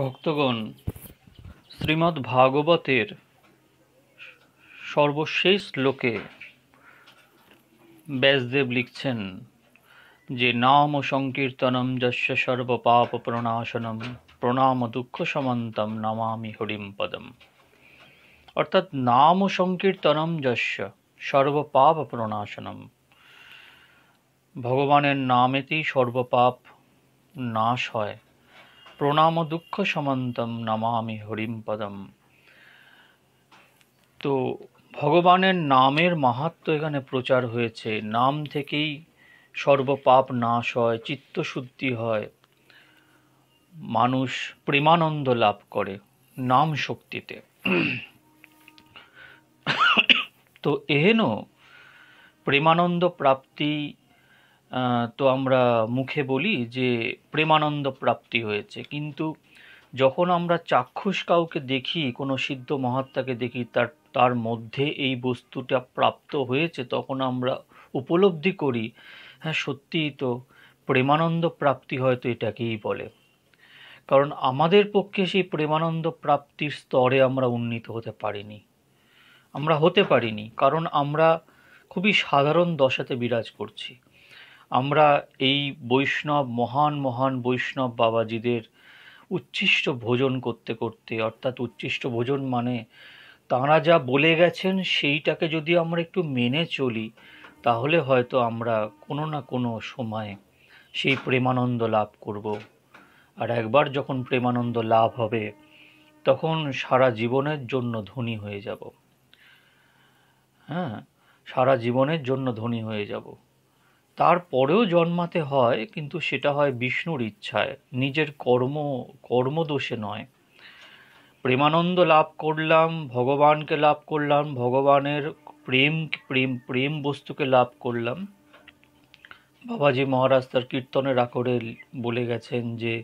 ভক্তগণ শ্রীমদ্ ভাগবতের সর্বশেষ লোকে ব্যাসদেব লিখছেন যে নাম সংকীর্তনম যস্য সর্বপাপ প্রণাশনম প্রণাম দুঃখ সমন্তম নমামি হরিম পদম অর্থাৎ নাম সংকীর্তনম যস্য সর্বপাপ প্রণাশনম ভগবানের নামেতেই সর্বপাপ নাশ হয় প্রণাম দুঃখ সমন্তম নমামি হরিম পদম তো ভগবানের নামের মাহাত্ম এখানে প্রচার হয়েছে নাম থেকেই সর্বপাপ নাশ হয় চিত্তশুদ্ধি হয় মানুষ প্রেমানন্দ লাভ করে নাম শক্তিতে তো এহেন প্রেমানন্দ প্রাপ্তি তো আমরা মুখে বলি যে প্রেমানন্দ প্রাপ্তি হয়েছে কিন্তু যখন আমরা চাক্ষুষ কাউকে দেখি কোনো সিদ্ধ মহাত্মাকে দেখি তার তার মধ্যে এই বস্তুটা প্রাপ্ত হয়েছে তখন আমরা উপলব্ধি করি হ্যাঁ সত্যিই তো প্রেমানন্দ প্রাপ্তি হয়তো এটাকেই বলে কারণ আমাদের পক্ষে সেই প্রেমানন্দ প্রাপ্তির স্তরে আমরা উন্নীত হতে পারিনি আমরা হতে পারিনি কারণ আমরা খুবই সাধারণ দশাতে বিরাজ করছি আমরা এই বৈষ্ণব মহান মহান বৈষ্ণব বাবাজিদের উচ্ছিষ্ট ভোজন করতে করতে অর্থাৎ উচ্ছিষ্ট ভোজন মানে তাঁরা যা বলে গেছেন সেইটাকে যদি আমরা একটু মেনে চলি তাহলে হয়তো আমরা কোনো না কোনো সময়ে সেই প্রেমানন্দ লাভ করব আর একবার যখন প্রেমানন্দ লাভ হবে তখন সারা জীবনের জন্য ধনী হয়ে যাব হ্যাঁ সারা জীবনের জন্য ধনী হয়ে যাব তারপরেও জন্মাতে হয় কিন্তু সেটা হয় বিষ্ণুর ইচ্ছায় নিজের কর্ম কর্মদোষে নয় প্রেমানন্দ লাভ করলাম ভগবানকে লাভ করলাম ভগবানের প্রেম প্রেম প্রেম বস্তুকে লাভ করলাম বাবাজি মহারাজ তার কীর্তনের আকরে বলে গেছেন যে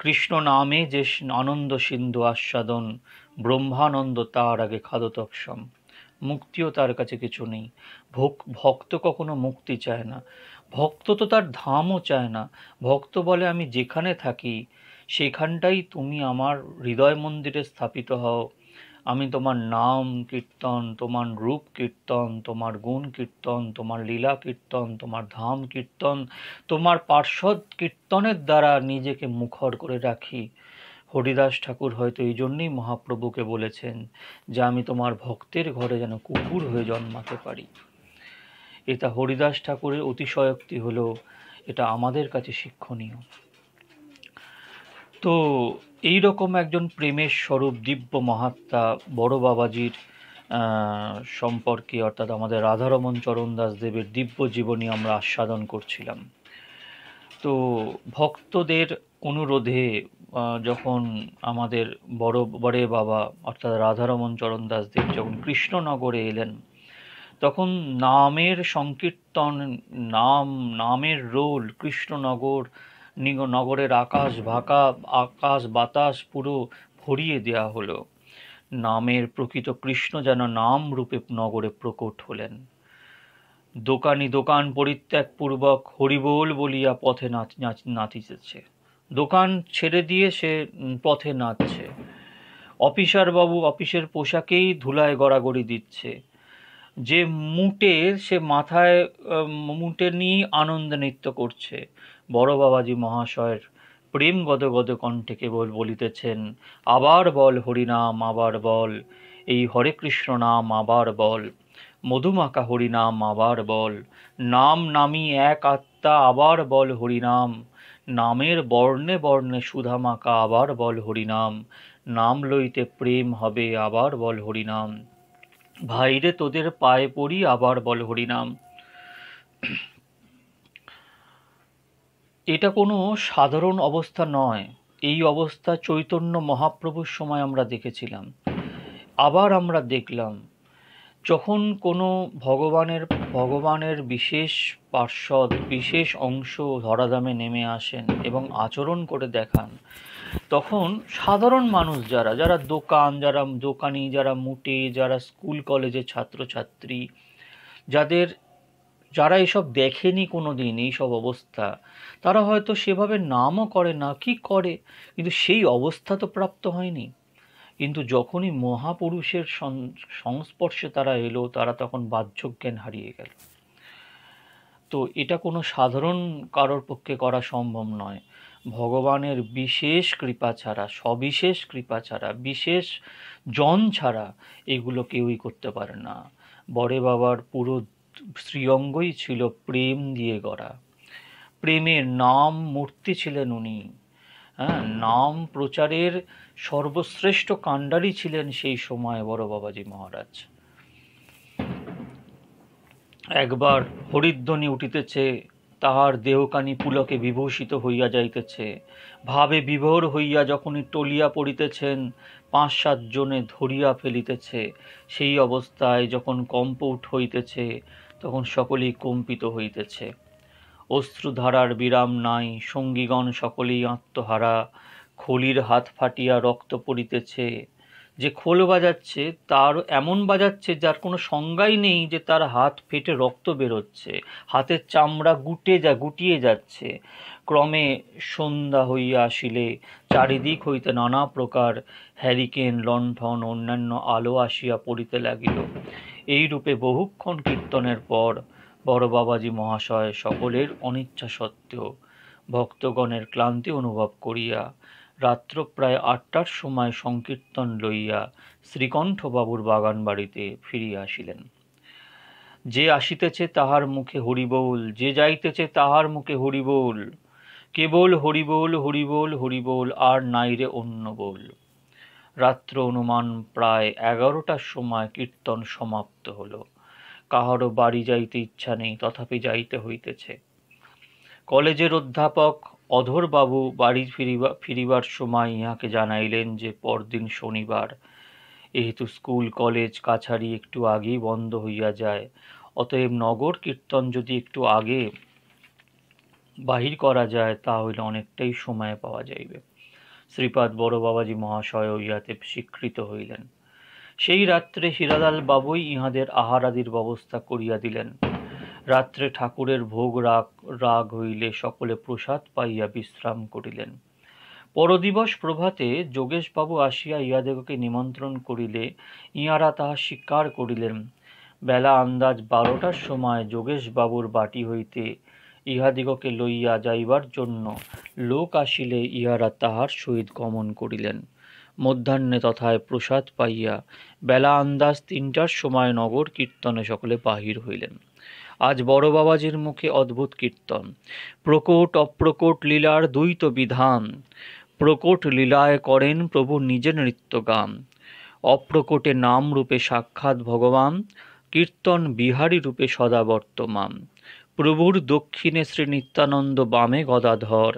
কৃষ্ণ নামে যে আনন্দ সিন্ধু আস্বাদন ব্রহ্মানন্দ তার আগে খাদতক্ষম মুক্তিও তার কাছে কিছু নেই ভক্ত কখনো মুক্তি চায় না ভক্ত তো তার ধামও চায় না ভক্ত বলে আমি যেখানে থাকি সেখানটাই তুমি আমার হৃদয় মন্দিরে স্থাপিত হও আমি তোমার নাম কীর্তন তোমার রূপ কীর্তন তোমার গুণ কীর্তন তোমার লীলা কীর্তন তোমার ধাম কীর্তন তোমার পার্শ্বদ কীর্তনের দ্বারা নিজেকে মুখর করে রাখি হরিদাস ঠাকুর হয়তো এই জন্যেই মহাপ্রভুকে বলেছেন যে আমি তোমার ভক্তের ঘরে যেন কুকুর হয়ে জন্মাতে পারি এটা হরিদাস ঠাকুরের অতিশয়োক্তি হলো এটা আমাদের কাছে শিক্ষণীয় তো এই রকম একজন প্রেমের স্বরূপ দিব্য মহাত্মা বড় বাবাজির সম্পর্কে অর্থাৎ আমাদের রাধারমণ চরণ দাস দেবের দিব্য জীবনী আমরা আস্বাদন করছিলাম তো ভক্তদের অনুরোধে যখন আমাদের বড় বড়ে বাবা অর্থাৎ রাধারমন চরণ দাসদেব যখন কৃষ্ণনগরে এলেন তখন নামের সংকীর্তন নাম নামের রোল কৃষ্ণনগর নগরের আকাশ ভাকা আকাশ বাতাস পুরো ভরিয়ে দেওয়া হলো নামের প্রকৃত কৃষ্ণ যেন নাম রূপে নগরে প্রকট হলেন দোকানি দোকান পরিত্যাগপূর্বক হরিবোল বলিয়া পথে নাচ নাচিতেছে দোকান ছেড়ে দিয়ে সে পথে নাচছে অফিসারবাবু অফিসের পোশাকেই ধুলায় গড়াগড়ি দিচ্ছে যে মুটে সে মাথায় মুটে নিয়ে আনন্দ নৃত্য করছে বড় বাবাজি মহাশয়ের প্রেম গদগদ কণ্ঠে কেবল বলিতেছেন আবার বল হরিনাম আবার বল এই হরে কৃষ্ণ নাম আবার বল মধুমাকা হরিনাম আবার বল নাম নামি এক আত্মা আবার বল হরিনাম নামের বর্ণে বর্ণে সুধামাকা আবার বল হরিনাম নাম লইতে প্রেম হবে আবার বল হরিনাম ভাইরে তোদের পায়ে পড়ি আবার বল হরিনাম এটা কোনো সাধারণ অবস্থা নয় এই অবস্থা চৈতন্য মহাপ্রভুর সময় আমরা দেখেছিলাম আবার আমরা দেখলাম যখন কোনো ভগবানের ভগবানের বিশেষ পার্শ্বদ বিশেষ অংশ ধরাধামে নেমে আসেন এবং আচরণ করে দেখান তখন সাধারণ মানুষ যারা যারা দোকান যারা দোকানি যারা মুটে যারা স্কুল কলেজের ছাত্রছাত্রী যাদের যারা এসব দেখেনি কোনো দিন এইসব অবস্থা তারা হয়তো সেভাবে নামও করে না কি করে কিন্তু সেই অবস্থা তো প্রাপ্ত হয়নি কিন্তু যখনই মহাপুরুষের সংস্পর্শে তারা এলো তারা তখন বাহ্য জ্ঞান হারিয়ে গেল তো এটা কোনো সাধারণ কারোর পক্ষে করা সম্ভব নয় ভগবানের বিশেষ কৃপা ছাড়া সবিশেষ কৃপা ছাড়া বিশেষ জন ছাড়া এগুলো কেউই করতে পারে না বড়ে বাবার পুরো শ্রীঅঙ্গই ছিল প্রেম দিয়ে গড়া প্রেমের নাম মূর্তি ছিলেন উনি হ্যাঁ নাম প্রচারের সর্বশ্রেষ্ঠ কাণ্ডারি ছিলেন সেই সময় বড় বাবাজি মহারাজ একবার হরিদ্বনি উঠিতেছে তাহার দেহকানি পুলকে বিভূষিত হইয়া যাইতেছে ভাবে বিভোর হইয়া যখনই টলিয়া পড়িতেছেন পাঁচ সাত জনে ধরিয়া ফেলিতেছে সেই অবস্থায় যখন কম্প উঠ হইতেছে তখন সকলেই কম্পিত হইতেছে অশ্রুধারার বিরাম নাই সঙ্গীগণ সকলেই আত্মহারা খলির হাত ফাটিয়া রক্ত পড়িতেছে যে খোল বাজাচ্ছে তার এমন বাজাচ্ছে যার কোনো সংজ্ঞাই নেই যে তার হাত ফেটে রক্ত বেরোচ্ছে হাতের চামড়া গুটে যা গুটিয়ে যাচ্ছে ক্রমে সন্ধ্যা হইয়া আসিলে চারিদিক হইতে নানা প্রকার হ্যারিকেন লণ্ঠন অন্যান্য আলো আসিয়া পড়িতে লাগিল এইরূপে বহুক্ষণ কীর্তনের পর বড় বাবাজি মহাশয় সকলের অনিচ্ছা সত্ত্বেও ভক্তগণের ক্লান্তি অনুভব করিয়া রাত্র প্রায় আটটার সময় সংকীর্তন লইয়া শ্রীকণ্ঠবাবুর বাগান বাড়িতে ফিরিয়া আসিলেন যে আসিতেছে তাহার মুখে হরিবোল যে যাইতেছে তাহার মুখে হরিবোল কেবল হরিবোল হরিবোল হরিবোল আর নাইরে অন্য বোল রাত্র অনুমান প্রায় এগারোটার সময় কীর্তন সমাপ্ত হলো কাহারও বাড়ি যাইতে ইচ্ছা নেই তথাপি যাইতে হইতেছে কলেজের অধ্যাপক অধরবাবু বাড়ি ফিরিবা ফিরিবার সময় ইহাকে জানাইলেন যে পরদিন শনিবার এহেতু স্কুল কলেজ কাছারি একটু আগেই বন্ধ হইয়া যায় অতএব নগর কীর্তন যদি একটু আগে বাহির করা যায় তাহলে অনেকটাই সময় পাওয়া যাইবে শ্রীপাদ বড় বাবাজি মহাশয় ইয়াতে স্বীকৃত হইলেন সেই রাত্রে হিরালাল বাবুই ইহাদের আহারাদির ব্যবস্থা করিয়া দিলেন রাত্রে ঠাকুরের ভোগ রাগ রাগ হইলে সকলে প্রসাদ পাইয়া বিশ্রাম করিলেন পরদিবস প্রভাতে যোগেশবাবু আসিয়া ইহাদেরকে নিমন্ত্রণ করিলে ইঁহারা তাহা স্বীকার করিলেন বেলা আন্দাজ বারোটার সময় যোগেশবাবুর বাটি হইতে ইহাদিগকে লইয়া যাইবার জন্য লোক আসিলে ইহারা তাহার সহিত গমন করিলেন মধ্যাহ্নে তথায় প্রসাদ পাইয়া বেলা আন্দাজ তিনটার সময় নগর কীর্তনে সকলে বাহির হইলেন আজ বড় বাবাজির মুখে অদ্ভুত কীর্তন প্রকট অপ্রকট লীলার দ্বৈত বিধান প্রকট লীলায় করেন প্রভু নৃত্য গান অপ্রকটে নাম রূপে সাক্ষাৎ ভগবান কীর্তন বিহারী রূপে সদা বর্তমান প্রভুর দক্ষিণে শ্রী নিত্যানন্দ বামে গদাধর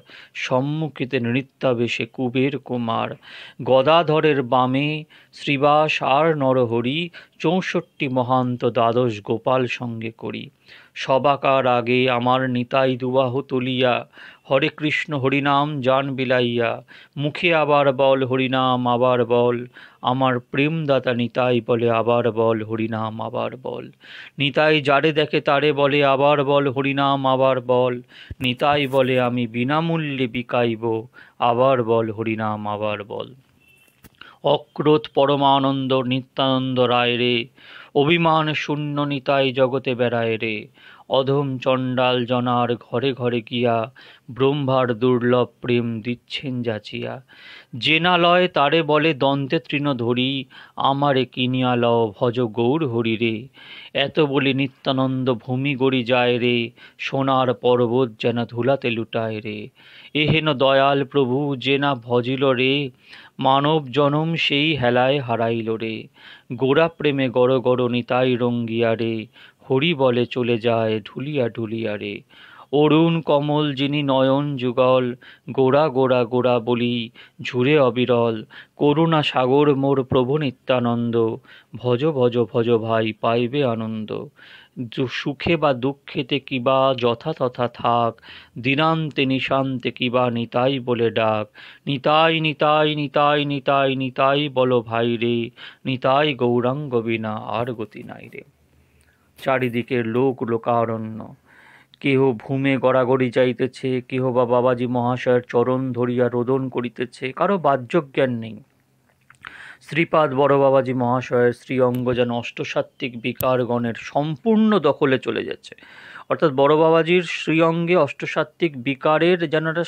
সম্মুখীতে নৃত্যাবেশে কুবের কুমার গদাধরের বামে শ্রীবাস আর নরহরি চৌষট্টি মহান্ত দ্বাদশ গোপাল সঙ্গে করি সবাকার আগে আমার নিতাই দুবাহ তুলিয়া হরে কৃষ্ণ হরিনাম জান বিলাইয়া মুখে আবার বল হরিনাম আবার বল আমার প্রেমদাতা নিতাই বলে আবার বল হরিনাম আবার বল নিতাই যারে দেখে তারে বলে আবার বল হরিনাম আবার বল নিতাই বলে আমি বিনামূল্যে বিকাইব আবার বল হরিনাম আবার বল অক্রোধ পরমানন্দ নিত্যানন্দ রায় রে অভিমান শূন্য নিতাই জগতে বেড়ায় রে অধম চণ্ডাল জনার ঘরে ঘরে গিয়া ব্রহ্মার দুর্লভ প্রেম দিচ্ছেন যাচিয়া জেনালয় তারে বলে দন্তে তৃণ ধরি আমারে কিনিয়া লও ভজ গৌর হরি রে এত বলি নিত্যানন্দ ভূমি গড়ি যায় রে সোনার পর্বত যেন ধুলাতে লুটায় রে এহেন দয়াল প্রভু জেনা ভজিল রে মানব জনম সেই হেলায় হারাইল রে গোড়া প্রেমে গড় গড় নিতাই রঙ্গিয়া রে হরি বলে চলে যায় ঢুলিয়া ঢুলিয়া রে অরুণ কমল যিনি নয়ন যুগল গোড়া গোড়া গোড়া বলি ঝুরে অবিরল করুণা সাগর মোর প্রভু নিত্যানন্দ ভজ ভজ ভজ ভাই পাইবে আনন্দ সুখে বা দুঃখেতে কিবা যথা তথা থাক দিনান্তে নিশান্তে কিবা নিতাই বলে ডাক নিতাই নিতাই নিতাই নিতাই নিতাই বলো ভাই রে নিতাই গৌরাঙ্গ বিনা আর গতি নাই রে চারিদিকে লোক লোকারণ্য কেহ ভূমে গড়াগড়ি যাইতেছে কেহ বা বাবাজি মহাশয়ের চরণ ধরিয়া রোদন করিতেছে কারো বাহ্যজ্ঞান নেই শ্রীপাদ বড় বাবাজি মহাশয়ের শ্রী অঙ্গ যেন অষ্টসাত্ত্বিক বিকারগণের সম্পূর্ণ দখলে চলে যাচ্ছে অর্থাৎ বড় বাবাজির শ্রীঅঙ্গে অষ্টসাত্ত্বিক বিকারের যেন একটা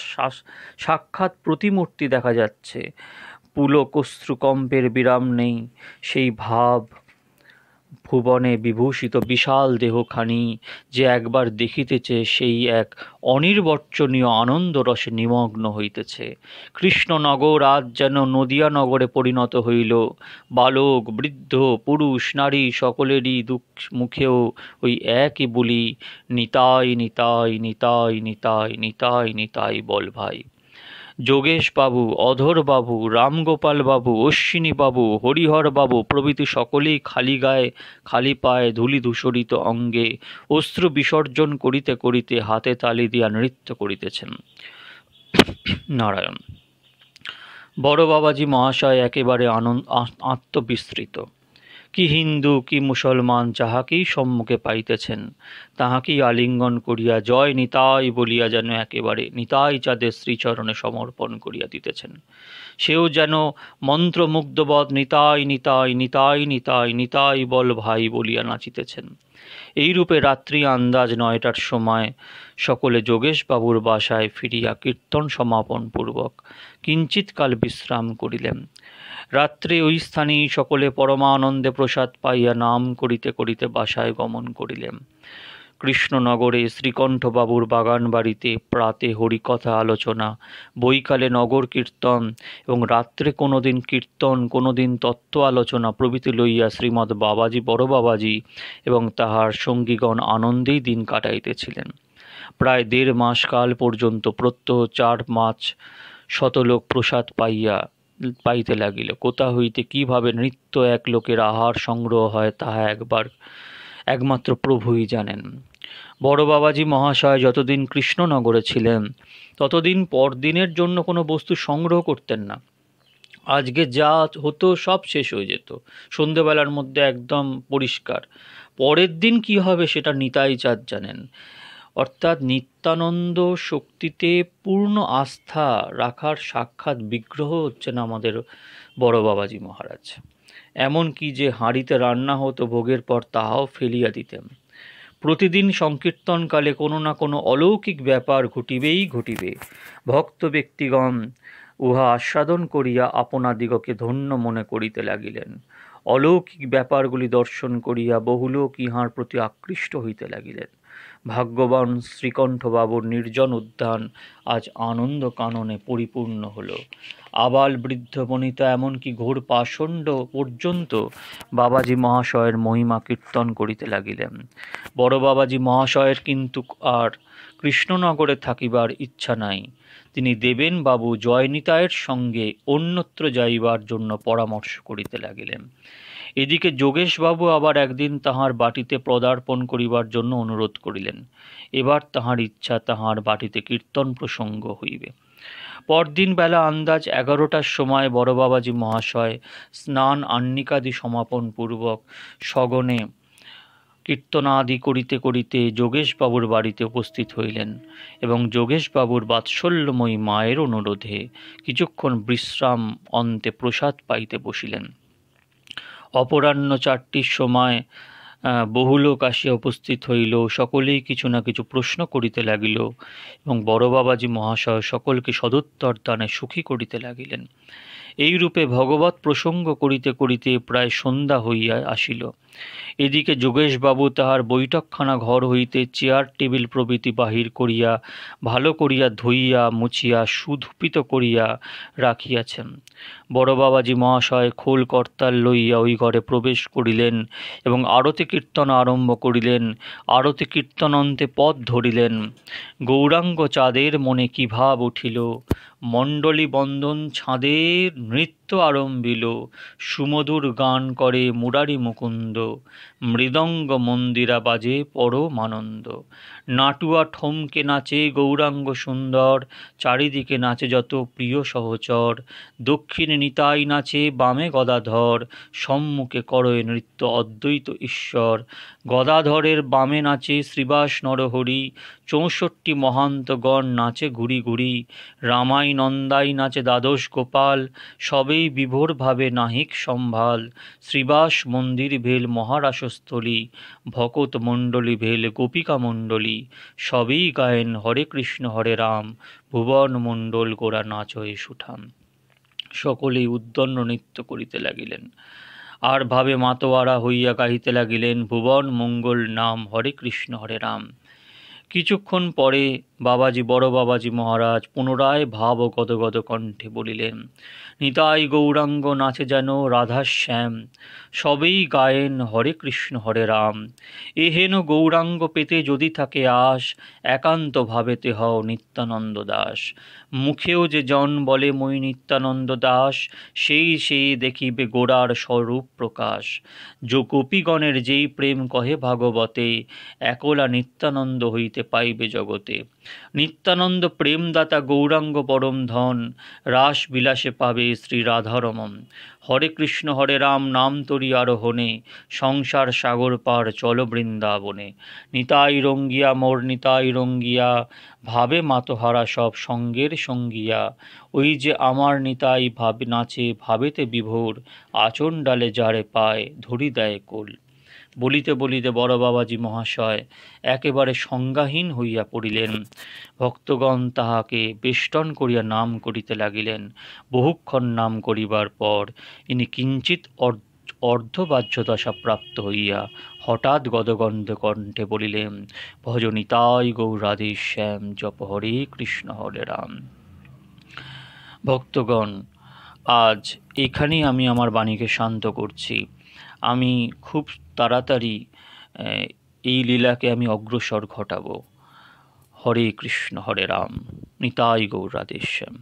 সাক্ষাৎ প্রতিমূর্তি দেখা যাচ্ছে পুলক অশ্রুকম্পের বিরাম নেই সেই ভাব ভুবনে বিভূষিত বিশাল দেহখানি যে একবার দেখিতেছে সেই এক অনির্বচনীয় আনন্দরসে নিমগ্ন হইতেছে কৃষ্ণনগর আজ যেন নদিয়া নগরে পরিণত হইল বালক বৃদ্ধ পুরুষ নারী সকলেরই দুঃখ মুখেও ওই একই বলি নিতাই নিতাই নিতাই নিতাই নিতাই নিতাই বল ভাই যোগেশবাবু অধরবাবু রামগোপালবাবু অশ্বিনীবাবু হরিহরবাবু প্রভৃতি সকলেই খালি গায়ে খালি পায়ে ধুলি ধূসরিত অঙ্গে অশ্রু বিসর্জন করিতে করিতে হাতে তালি দিয়া নৃত্য করিতেছেন নারায়ণ বড় বাবাজি মহাশয় একেবারে আনন্দ আত্মবিস্তৃত কি হিন্দু কি মুসলমান যাহাকেই সম্মুখে পাইতেছেন তাহাকেই আলিঙ্গন করিয়া জয় নিতাই বলিয়া যেন একেবারে নিতাই চাঁদের শ্রীচরণে সমর্পণ করিয়া দিতেছেন সেও যেন মন্ত্রমুগ্ধবধ নিতাই নিতাই নিতাই নিতাই নিতাই বল ভাই বলিয়া নাচিতেছেন এইরূপে রাত্রি আন্দাজ নয়টার সময় সকলে যোগেশবাবুর বাসায় ফিরিয়া কীর্তন সমাপন পূর্বক কিঞ্চিতকাল বিশ্রাম করিলেন রাত্রে ওই স্থানেই সকলে পরমানন্দে প্রসাদ পাইয়া নাম করিতে করিতে বাসায় গমন করিলেন কৃষ্ণনগরে শ্রীকণ্ঠবাবুর বাগান বাড়িতে প্রাতে হরিকথা আলোচনা বৈকালে নগর কীর্তন এবং রাত্রে কোনো দিন কীর্তন কোনো দিন তত্ত্ব আলোচনা প্রভৃতি লইয়া শ্রীমদ বাবাজি বড় বাবাজি এবং তাহার সঙ্গীগণ আনন্দেই দিন কাটাইতেছিলেন প্রায় দেড় মাস কাল পর্যন্ত প্রত্যহ চার মাস শতলোক প্রসাদ পাইয়া পাইতে লাগিল কোথা হইতে কিভাবে নৃত্য এক লোকের আহার সংগ্রহ হয় তাহা একবার একমাত্র প্রভুই জানেন বড় বাবাজি মহাশয় যতদিন কৃষ্ণনগরে ছিলেন ততদিন পরদিনের জন্য কোনো বস্তু সংগ্রহ করতেন না আজকে যা হতো সব শেষ হয়ে যেত সন্ধেবেলার মধ্যে একদম পরিষ্কার পরের দিন কি হবে সেটা নিতাই চাঁদ জানেন অর্থাৎ নিত্যানন্দ শক্তিতে পূর্ণ আস্থা রাখার সাক্ষাৎ বিগ্রহ হচ্ছেন আমাদের বড় বাবাজি মহারাজ এমন কি যে হাঁড়িতে রান্না হতো ভোগের পর তাহাও ফেলিয়া দিতেন প্রতিদিন সংকীর্তনকালে কোনো না কোনো অলৌকিক ব্যাপার ঘটিবেই ঘটিবে ভক্ত ব্যক্তিগণ উহা আস্বাদন করিয়া আপনাদিগকে ধন্য মনে করিতে লাগিলেন অলৌকিক ব্যাপারগুলি দর্শন করিয়া বহুলোক ইহার প্রতি আকৃষ্ট হইতে লাগিলেন ভাগ্যবান শ্রীকণ্ঠবাবুর নির্জন উদ্যান আজ আনন্দ কাননে পরিপূর্ণ হল আবাল বৃদ্ধ বনিতা এমনকি ঘোর পাষণ্ড পর্যন্ত বাবাজি মহাশয়ের মহিমা কীর্তন করিতে লাগিলেন বড় বাবাজি মহাশয়ের কিন্তু আর কৃষ্ণনগরে থাকিবার ইচ্ছা নাই তিনি দেবেন বাবু জয়নিতায়ের সঙ্গে অন্যত্র যাইবার জন্য পরামর্শ করিতে লাগিলেন এদিকে যোগেশবাবু আবার একদিন তাহার বাটিতে পদার্পণ করিবার জন্য অনুরোধ করিলেন এবার তাহার ইচ্ছা তাহার বাটিতে কীর্তন প্রসঙ্গ হইবে পরদিন বেলা আন্দাজ এগারোটার সময় বড়বাবাজি মহাশয় স্নান আন্নিকাদি সমাপন পূর্বক সগনে কীর্তনাদি করিতে করিতে যোগেশবাবুর বাড়িতে উপস্থিত হইলেন এবং যোগেশবাবুর বাৎসল্যময়ী মায়ের অনুরোধে কিছুক্ষণ বিশ্রাম অন্তে প্রসাদ পাইতে বসিলেন অপরাহ্ন চারটির সময় বহু লোক আসিয়া উপস্থিত হইল সকলেই কিছু না কিছু প্রশ্ন করিতে লাগিল এবং বাবাজি মহাশয় সকলকে সদুত্তর দানে সুখী করিতে লাগিলেন এইরূপে ভগবত প্রসঙ্গ করিতে করিতে প্রায় সন্ধ্যা হইয়া আসিল এদিকে যোগেশবাবু তাহার বৈঠকখানা ঘর হইতে চেয়ার টেবিল প্রভৃতি বাহির করিয়া ভালো করিয়া ধুইয়া মুছিয়া সুধূপিত করিয়া রাখিয়াছেন বড়বাবাজি মহাশয় খোল কর্তার লইয়া ওই ঘরে প্রবেশ করিলেন এবং আরতি কীর্তন আরম্ভ করিলেন আরতি কীর্তনন্তে পথ ধরিলেন গৌরাঙ্গ চাঁদের মনে কী ভাব উঠিল মণ্ডলী বন্দন ছাঁদের নৃত্য নৃত্য আরম্ভিল সুমধুর গান করে মুরারি মুকুন্দ মৃদঙ্গ মন্দিরা বাজে পরমানন্দ নাটুয়া ঠমকে নাচে গৌরাঙ্গ সুন্দর চারিদিকে নাচে যত প্রিয় সহচর দক্ষিণে নিতাই নাচে বামে গদাধর সম্মুখে করয় নৃত্য অদ্বৈত ঈশ্বর গদাধরের বামে নাচে শ্রীবাস নরহরি চৌষট্টি মহান্তগণ নাচে ঘুরি ঘুরি রামাই নন্দাই নাচে দ্বাদশ গোপাল সবেই বিভোরভাবে নাহিক সম্ভাল শ্রীবাস মন্দির ভেল মহারাসস্থলী ভকত মণ্ডলী ভেল গোপিকা মণ্ডলী সবেই গায়েন হরে কৃষ্ণ হরে রাম ভুবন মণ্ডল গোড়া নাচ হয়ে সুঠাম সকলেই উদ্দন্ন নৃত্য করিতে লাগিলেন আর ভাবে মাতোয়ারা হইয়া গাহিতে লাগিলেন ভুবন মঙ্গল নাম হরে কৃষ্ণ হরে রাম কিছুক্ষণ পরে বাবাজি বড় বাবাজি মহারাজ পুনরায় ভাব ও গদগদ কণ্ঠে বলিলেন নিতাই গৌরাঙ্গ নাচে যেন রাধাশ্যাম সবেই গায়েন হরে কৃষ্ণ হরে রাম এহেন গৌরাঙ্গ পেতে যদি থাকে আস ভাবেতে হও নিত্যানন্দ দাস মুখেও যে জন বলে মই নিত্যানন্দ দাস সেই সেই দেখিবে গোড়ার স্বরূপ প্রকাশ যো গোপীগণের যেই প্রেম কহে ভাগবতে একলা নিত্যানন্দ হইতে পাইবে জগতে নিত্যানন্দ প্রেমদাতা গৌরাঙ্গ পরম ধন রাস বিলাসে পাবে শ্রী রাধারমন হরে কৃষ্ণ হরে রাম নাম তরি আরোহণে সংসার সাগর পার চল বৃন্দাবনে নিতাই রঙ্গিয়া মোর নিতাই রঙ্গিয়া ভাবে মাতহারা সব সঙ্গের সঙ্গিয়া ওই যে আমার নিতাই ভাবে নাচে ভাবেতে বিভোর আচন ডালে যারে পায় ধরি দেয় কোল বলিতে বলিতে বড় বাবাজি মহাশয় একেবারে সংজ্ঞাহীন হইয়া পড়িলেন ভক্তগণ তাহাকে বেষ্টন করিয়া নাম করিতে লাগিলেন বহুক্ষণ নাম করিবার পর ইনি কিঞ্চিত অর্ধ অর্ধবাহ্যদশা প্রাপ্ত হইয়া হঠাৎ গদগন্ধ কণ্ঠে বলিলেন ভজনিতাই গৌরাধে শ্যাম জপ হরে কৃষ্ণ হরে রাম ভক্তগণ আজ এখানেই আমি আমার বাণীকে শান্ত করছি আমি খুব তাড়াতাড়ি এই লীলাকে আমি অগ্রসর ঘটাব হরে কৃষ্ণ হরে রাম নিতাই গৌরাদেশ্যাম